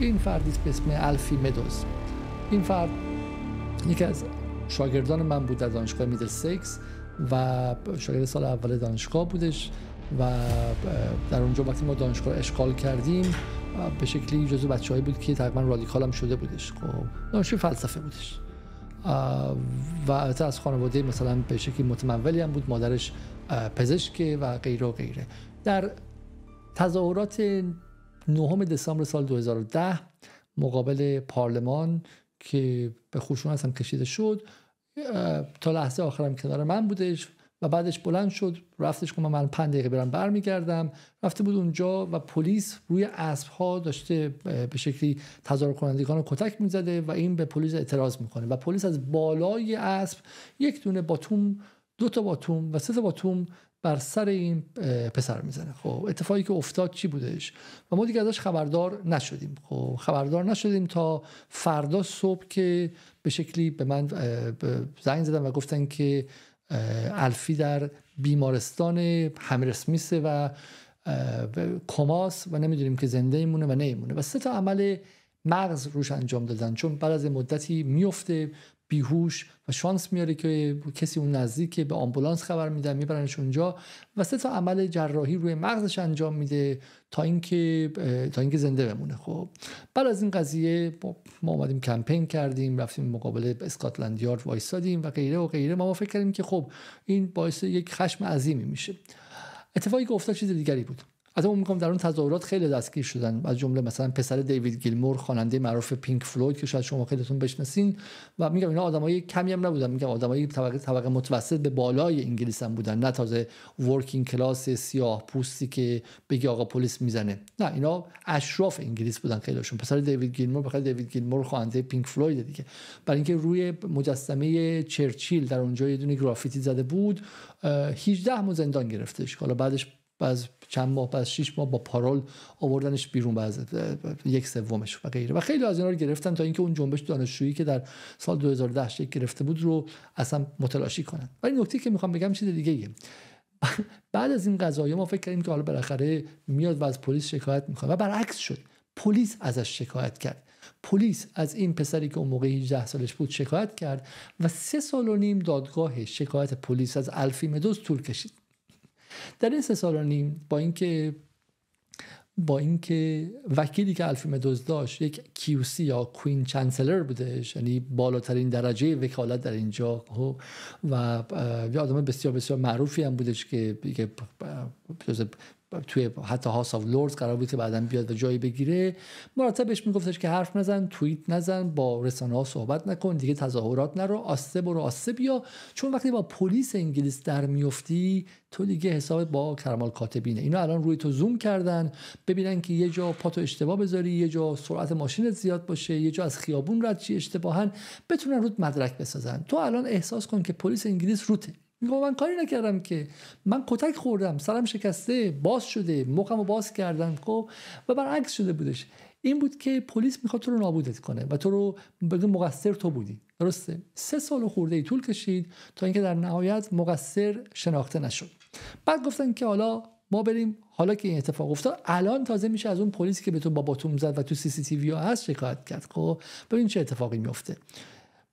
این فردی به اسم الفی مدوز این فرد یکی از شاگردان من بود در دانشگاه میدل سیکس و شاگرد سال اول دانشگاه بودش و در اونجا وقتی ما دانشگاه اشغال کردیم به شکلی جزو هایی بود که تقریبا رادیکال هم شده بودش خب دانشگاه فلسفه بودش و البته از خانواده مثلا به شکلی متمولی هم بود مادرش پزشکه و غیره و غیره در تظاهرات 9 دسامبر سال 2010 مقابل پارلمان که به خشونت هم کشیده شد تا لحظه آخرم کنار من بودش و بعدش بلند شد رفتش که من 5 دقیقه برم برمیگردم رفته بود اونجا و پلیس روی اسب ها داشته به شکلی تظاهر کنندگان رو کتک میزده و این به پلیس اعتراض میکنه و پلیس از بالای اسب یک دونه باتوم دو تا باتوم و سه تا باتوم بر سر این پسر میزنه خب اتفاقی که افتاد چی بودش و ما دیگه ازش خبردار نشدیم خب خبردار نشدیم تا فردا صبح که به شکلی به من زنگ زدن و گفتن که الفی در بیمارستان همرسمیسه و کماس و نمیدونیم که زنده ایمونه و نیمونه و سه تا عمل مغز روش انجام دادن چون بعد از مدتی میفته بیهوش و شانس میاره که کسی اون نزدیک به آمبولانس خبر میده میبرنش اونجا و سه تا عمل جراحی روی مغزش انجام میده تا اینکه تا اینکه زنده بمونه خب بعد از این قضیه ما اومدیم کمپین کردیم رفتیم مقابل اسکاتلند یارد وایسادیم و غیره و غیره ما, ما فکر کردیم که خب این باعث یک خشم عظیمی میشه اتفاقی که افتاد چیز دیگری بود از اون میگم در اون تظاهرات خیلی دستگیر شدن از جمله مثلا پسر دیوید گیلمور خواننده معروف پینک فلوید که شاید شما خیلیتون بشناسین و میگم اینا آدمای کمی هم نبودن میگم آدمای طبقه طبقه متوسط به بالای انگلیس هم بودن نه تازه ورکینگ کلاس سیاه پوستی که بگی آقا پلیس میزنه نه اینا اشراف انگلیس بودن خیلیشون پسر دیوید گیلمور بخاطر دیوید گیلمور خواننده پینک فلوید دیگه برای اینکه روی مجسمه چرچیل در اونجا یه دونه گرافیتی زده بود 18 مو زندان گرفتش حالا بعدش بعض چند ماه بعد 6 ماه با پارول آوردنش بیرون بعض یک سومش و غیره و خیلی از اینا رو گرفتن تا اینکه اون جنبش دانشجویی که در سال 2010 شکل گرفته بود رو اصلا متلاشی کنن ولی نکته که میخوام بگم چیز دیگه ایه. بعد از این قضایه ما فکر کردیم که حالا بالاخره میاد و از پلیس شکایت میکنه و برعکس شد پلیس ازش شکایت کرد پلیس از این پسری که اون موقع 18 سالش بود شکایت کرد و سه سال و نیم دادگاه شکایت پلیس از الفیمدوز طول کشید در این سه سال نیم با اینکه با اینکه وکیلی که الفیلم دوز داشت یک کیوسی یا کوین چانسلر بودش یعنی بالاترین درجه وکالت در اینجا خب، و یه آدم بسیار بسیار معروفی هم بودش که توی حتی هاوس آف لوردز قرار بود که بعدا بیاد و جایی بگیره مرتبش میگفتش که حرف نزن توییت نزن با رسانه ها صحبت نکن دیگه تظاهرات نرو آسته برو آسته بیا چون وقتی با پلیس انگلیس در میفتی تو دیگه حساب با کرمال کاتبینه اینا الان روی تو زوم کردن ببینن که یه جا پاتو اشتباه بذاری یه جا سرعت ماشینت زیاد باشه یه جا از خیابون رد چی اشتباهن بتونن رود مدرک بسازن تو الان احساس کن که پلیس انگلیس روته میگه من کاری نکردم که من کتک خوردم سرم شکسته باز شده مخم باز کردن خب و برعکس شده بودش این بود که پلیس میخواد تو رو نابودت کنه و تو رو بگه مقصر تو بودی درسته سه سال و خورده ای طول کشید تا اینکه در نهایت مقصر شناخته نشد بعد گفتن که حالا ما بریم حالا که این اتفاق افتاد الان تازه میشه از اون پلیسی که به تو باباتوم زد و تو سی سی تی وی هست شکایت کرد خب ببین چه اتفاقی میفته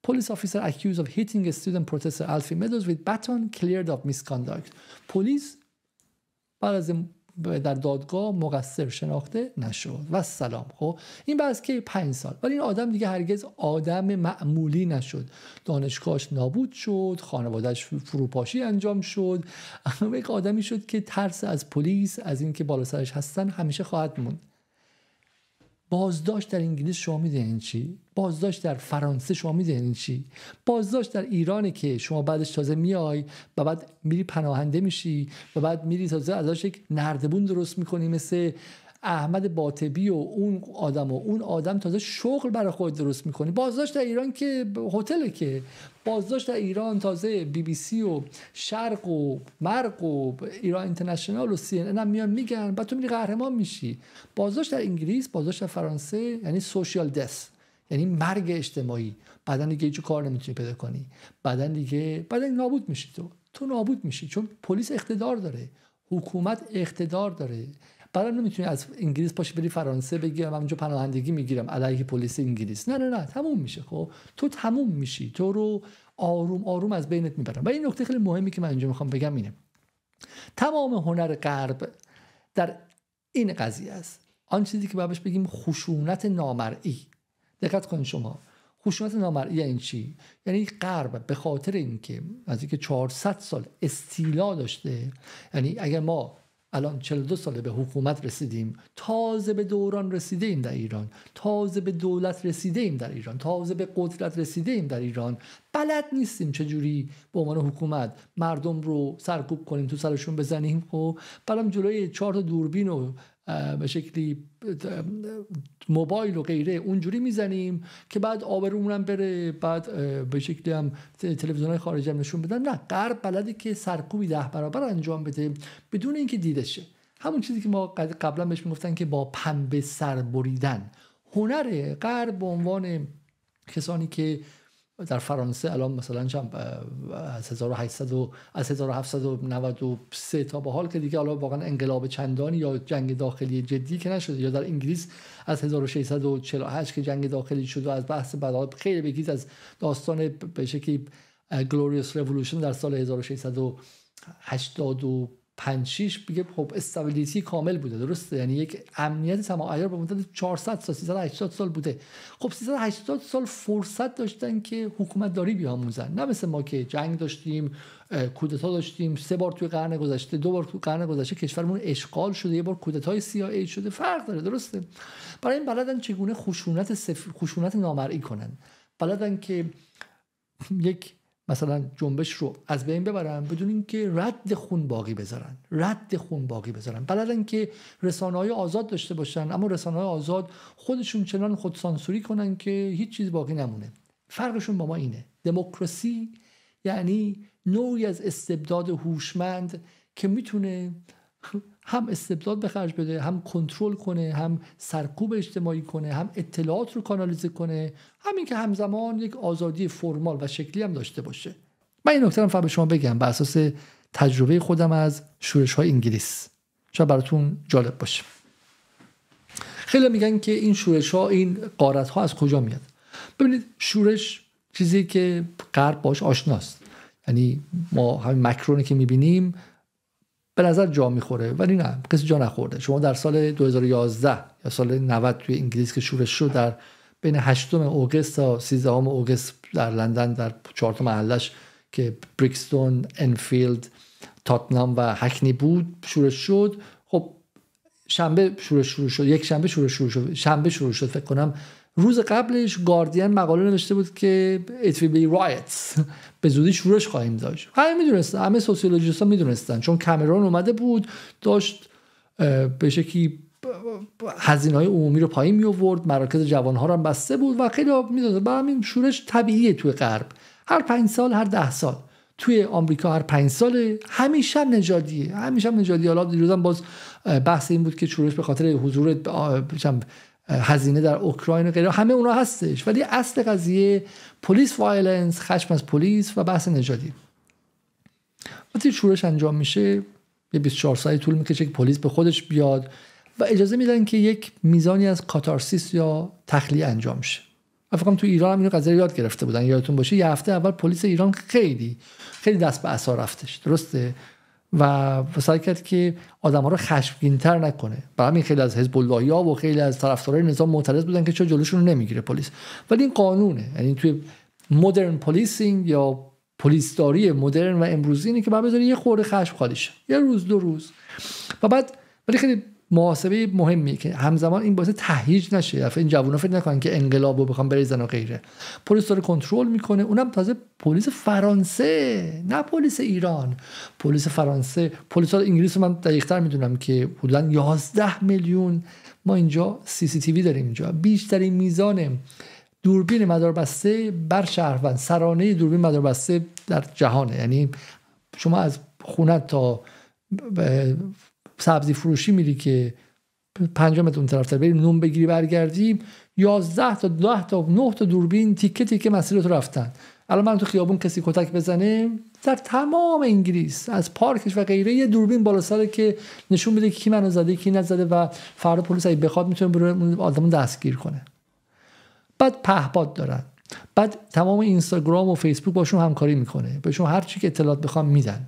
Police officer accused of hitting a student الفی Alfie Meadows with baton cleared of misconduct. پلیس بعد در دادگاه مقصر شناخته نشد و سلام خب این بعد که پنج سال ولی این آدم دیگه هرگز آدم معمولی نشد دانشگاهش نابود شد خانوادهش فروپاشی انجام شد یک آدمی شد که ترس از پلیس از اینکه بالا سرش هستن همیشه خواهد موند بازداشت در انگلیس شما این چی بازداشت در فرانسه شما این چی بازداشت در ایرانه که شما بعدش تازه میای و بعد میری پناهنده میشی و بعد میری تازه ازش یک نردبون درست میکنی مثل احمد باطبی و اون آدم و اون آدم تازه شغل برای خود درست میکنی بازداشت در ایران که هتل که بازداشت در ایران تازه بی بی سی و شرق و مرق و ایران اینترنشنال و سی هم میان میگن بعد تو میری قهرمان میشی بازداشت در انگلیس بازداشت در فرانسه یعنی سوشیال دس یعنی مرگ اجتماعی بعدا دیگه هیچ کار نمیتونی پیدا کنی بعدا دیگه بعدا نابود میشی تو تو نابود میشی چون پلیس اقتدار داره حکومت اقتدار داره برای نمیتونی از انگلیس پاشی بری فرانسه بگی من اونجا پناهندگی میگیرم علیه پلیس انگلیس نه نه نه تموم میشه خب تو تموم میشی تو رو آروم آروم از بینت میبرم و این نکته خیلی مهمی که من اینجا میخوام بگم اینه تمام هنر غرب در این قضیه است آن چیزی که بهش بگیم خشونت نامرئی دقت کنید شما خشونت نامرئی یعنی چی یعنی غرب به خاطر اینکه از اینکه 400 سال استیلا داشته یعنی اگر ما الان 42 ساله به حکومت رسیدیم تازه به دوران رسیده ایم در ایران تازه به دولت رسیده ایم در ایران تازه به قدرت رسیده ایم در ایران بلد نیستیم چجوری به عنوان حکومت مردم رو سرکوب کنیم تو سرشون بزنیم خب برام جلوی چهار تا دوربین و به شکلی موبایل و غیره اونجوری میزنیم که بعد آبرومونم بره بعد به شکلی هم تلویزیون های خارجی هم نشون بدن نه غرب بلده که سرکوبی ده برابر انجام بده بدون اینکه دیده شه همون چیزی که ما قبلا بهش میگفتن که با پنبه سر بریدن هنر غرب به عنوان کسانی که در فرانسه الان مثلا از 1800 از 1793 تا به حال که دیگه حالا واقعا انقلاب چندانی یا جنگ داخلی جدی که نشده یا در انگلیس از 1648 که جنگ داخلی شد و از بحث بعد خیلی بگید از داستان به شکلی گلوریوس رولوشن در سال 1680. پنج میگه خب استابیلیتی کامل بوده درسته یعنی یک امنیت تمام به مدت 400 سال 380 سال بوده خب 380 سال فرصت داشتن که حکومت داری بیاموزن نه مثل ما که جنگ داشتیم کودتا داشتیم سه بار توی قرن گذشته دو بار توی قرن گذشته کشورمون اشغال شده یه بار کودتای CIA شده فرق داره درسته برای این بلدن چگونه خشونت خشونت نامرئی کنن بلدن که یک مثلا جنبش رو از بین ببرن بدون اینکه رد خون باقی بذارن رد خون باقی بذارن بلدن که رسانه های آزاد داشته باشن اما رسانه های آزاد خودشون چنان خودسانسوری کنن که هیچ چیز باقی نمونه فرقشون با ما اینه دموکراسی یعنی نوعی از استبداد هوشمند که میتونه هم استبداد به خرج بده هم کنترل کنه هم سرکوب اجتماعی کنه هم اطلاعات رو کانالیزه کنه همین که همزمان یک آزادی فرمال و شکلی هم داشته باشه من این نکته رو به شما بگم بر اساس تجربه خودم از شورش های انگلیس شاید براتون جالب باشه خیلی میگن که این شورش ها این قارت ها از کجا میاد ببینید شورش چیزی که غرب باش آشناست یعنی ما همین مکرونی که میبینیم به نظر جا میخوره ولی نه کسی جا نخورده شما در سال 2011 یا سال 90 توی انگلیس که شورش شد در بین 8 اوگست تا 13 اوگست در لندن در چهار محلش که بریکستون، انفیلد، تاتنام و هکنی بود شورش شد خب شنبه شروع شروع شد یک شنبه شروع شروع شد شنبه شروع شد فکر کنم روز قبلش گاردین مقاله نوشته بود که it will به زودی شورش خواهیم داشت همه میدونستن همه سوسیولوژیست ها میدونستن چون کامرون اومده بود داشت به شکلی هزینه های عمومی رو پایین می آورد مراکز جوان ها رو هم بسته بود و خیلی میدونست برای همین شورش طبیعیه توی غرب هر پنج سال هر ده سال توی آمریکا هر پنج سال همیشه هم نجادیه همیشه نجادیه حالا دیروزم باز بحث این بود که شورش به خاطر حضور هزینه در اوکراین و غیره همه اونا هستش ولی اصل قضیه پلیس وایلنس خشم از پلیس و بحث نژادی وقتی شورش انجام میشه یه 24 ساعت طول میکشه که پلیس به خودش بیاد و اجازه میدن که یک میزانی از کاتارسیس یا تخلیه انجام شه فکر تو ایران هم اینو قضیه یاد گرفته بودن یادتون باشه یه هفته اول پلیس ایران خیلی خیلی دست به عصا رفتش درسته و سعی کرد که ها رو خشمگینتر نکنه برای همین خیلی از حزب الله و خیلی از طرفدارای نظام معترض بودن که چرا جلوشون رو نمیگیره پلیس ولی این قانونه یعنی توی مدرن پلیسینگ یا پلیسداری مدرن و امروزی اینه که بعد بذاری یه خورده خشم شد یه روز دو روز و بعد ولی خیلی محاسبه مهمی که همزمان این باعث تهیج نشه یعنی این جوونا فکر نکنن که انقلاب رو بخوام بریزن و غیره پلیس داره کنترل میکنه اونم تازه پلیس فرانسه نه پلیس ایران پلیس فرانسه پلیس انگلیس رو من دقیقتر میدونم که حدودا 11 میلیون ما اینجا سی سی تیوی داریم اینجا بیشترین میزان دوربین مداربسته بر شهروند سرانه دوربین مداربسته در جهانه یعنی شما از خونه تا سبزی فروشی میری که پنجمت اون طرف بری نون بگیری برگردی یازده تا ده تا 9 تا دوربین تیکه تیکه مسیر تو رفتن الان من تو خیابون کسی کتک بزنه در تمام انگلیس از پارکش و غیره یه دوربین بالا سره که نشون میده کی منو زده کی نزده و فردا پلیس اگه بخواد میتونه بره آدمو دستگیر کنه بعد پهباد دارن بعد تمام اینستاگرام و فیسبوک باشون همکاری میکنه بهشون هر چی که اطلاعات بخوام میدن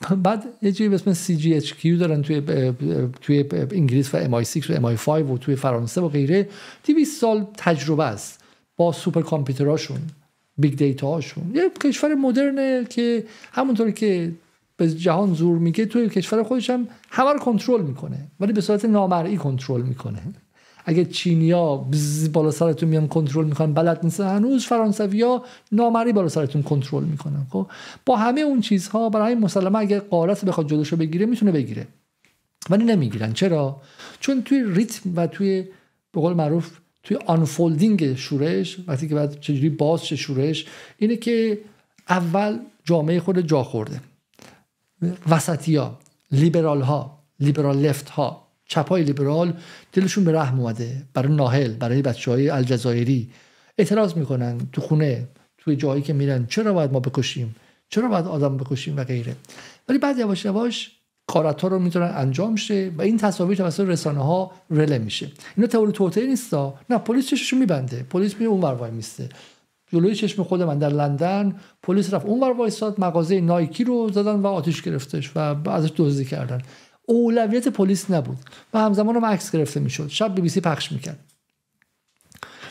بعد یه جایی به اسم CGHQ دارن توی توی انگلیس و MI6 و MI5 و توی فرانسه و غیره 200 سال تجربه است با سوپر کامپیوترهاشون بیگ دیتا هاشون یه کشور مدرنه که همونطور که به جهان زور میگه توی کشور خودش هم همه رو کنترل میکنه ولی به صورت نامرئی کنترل میکنه اگه چینیا بالا سرتون میان کنترل میکنن بلد نیست هنوز فرانسوی ها نامری بالا سرتون کنترل میکنن خب با همه اون چیزها برای مسلما اگه قارت بخواد جلوشو بگیره میتونه بگیره ولی نمیگیرن چرا چون توی ریتم و توی به قول معروف توی آنفولدینگ شورش وقتی که بعد چجوری باز چه شورش اینه که اول جامعه خود جا خورده وسطی ها لیبرال ها لیبرال لفت ها چپای لیبرال دلشون به رحم اومده برای ناهل برای بچه های الجزایری اعتراض میکنن تو خونه توی جایی که میرن چرا باید ما بکشیم چرا باید آدم بکشیم و غیره ولی بعد یواش یواش کارتا رو میتونن انجام شه و این تصاویر توسط رسانه ها رله میشه اینا تئوری توتئی نیستا نه پلیس چشمشو میبنده پلیس میره اون وای میسته جلوی چشم خود من در لندن پلیس رفت اون وایساد مغازه نایکی رو زدن و آتیش گرفتش و ازش دزدی کردن اولویت پلیس نبود و همزمان هم عکس گرفته میشد شب بی بی سی پخش میکرد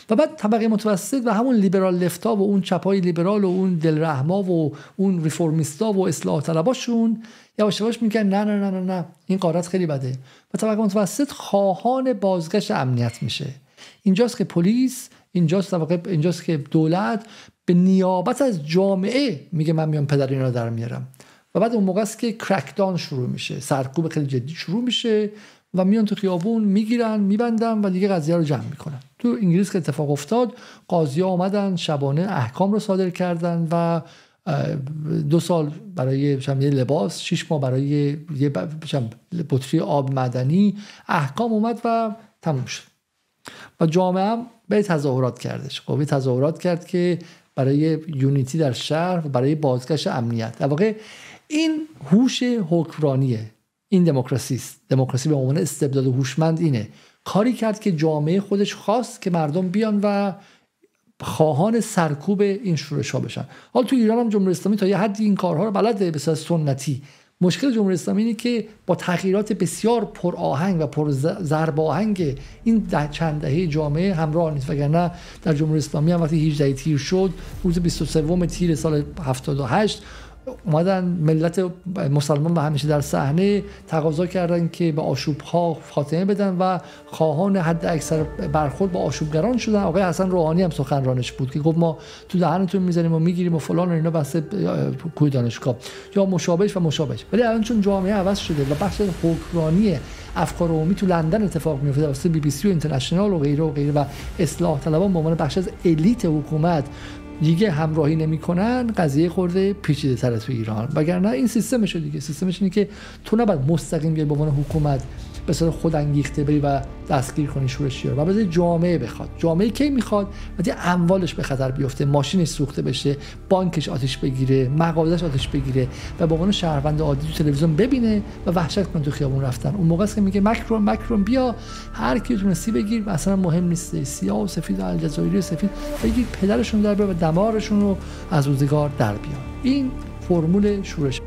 و بعد طبقه متوسط و همون لیبرال لفتا و اون چپای لیبرال و اون دلرحما و اون ریفورمیستا و اصلاح طلباشون یا یواش میگن نه نه نه نه نه این قارت خیلی بده و طبقه متوسط خواهان بازگشت امنیت میشه اینجاست که پلیس اینجاست اینجاست که دولت به نیابت از جامعه میگه من میام پدر اینا در میارم بعد اون موقع است که کرکدان شروع میشه سرکوب خیلی جدی شروع میشه و میان تو خیابون میگیرن میبندن و دیگه قضیه رو جمع میکنن تو انگلیس که اتفاق افتاد ها آمدن شبانه احکام رو صادر کردن و دو سال برای یه لباس شش ماه برای یه بطری آب مدنی احکام اومد و تموم شد و جامعه هم به تظاهرات کردش قوی تظاهرات کرد که برای یونیتی در شهر و برای بازگشت امنیت در واقع این هوش حکمرانیه این دموکراسی است دموکراسی به عنوان استبداد هوشمند اینه کاری کرد که جامعه خودش خواست که مردم بیان و خواهان سرکوب این شورش ها بشن حالا تو ایران هم جمهوری اسلامی تا یه حدی این کارها رو بلده به سنتی مشکل جمهوری اسلامی اینه که با تغییرات بسیار پر آهنگ و پر آهنگ این ده چند دهه جامعه همراه نیست وگرنه در جمهوری اسلامی هم وقتی 18 تیر شد روز 23 تیر سال 78 اومدن ملت مسلمان و همیشه در صحنه تقاضا کردن که به آشوب ها خاتمه بدن و خواهان حد اکثر برخورد با آشوبگران شدن آقای حسن روحانی هم سخنرانش بود که گفت ما تو دهنتون میزنیم و میگیریم و فلان و اینا بسته کوی دانشگاه یا مشابهش و مشابهش ولی الان چون جامعه عوض شده و بخش حکمرانی افکار عمومی تو لندن اتفاق میفته واسه بی بی سی و اینترنشنال و غیره و غیره و اصلاح طلبان به عنوان بخش از الیت حکومت دیگه همراهی نمیکنن قضیه خورده پیچیده تر از تو ایران وگرنه این سیستمشه دیگه سیستمش اینه که تو نباید مستقیم بیای به عنوان حکومت به صورت خود انگیخته بری و دستگیر کنی شورشی رو و بذاری جامعه بخواد جامعه کی میخواد وقتی اموالش به خطر بیفته ماشینش سوخته بشه بانکش آتش بگیره مغازش آتش بگیره و به عنوان شهروند عادی تو تلویزیون ببینه و وحشت کنه تو خیابون رفتن اون موقع است که میگه مکرون مکرون بیا هر کی سی بگیر و اصلا مهم نیست سیاه و سفید و الجزایری و سفید بگیر پدرشون در و دمارشون رو از روزگار در بیار این فرمول شورش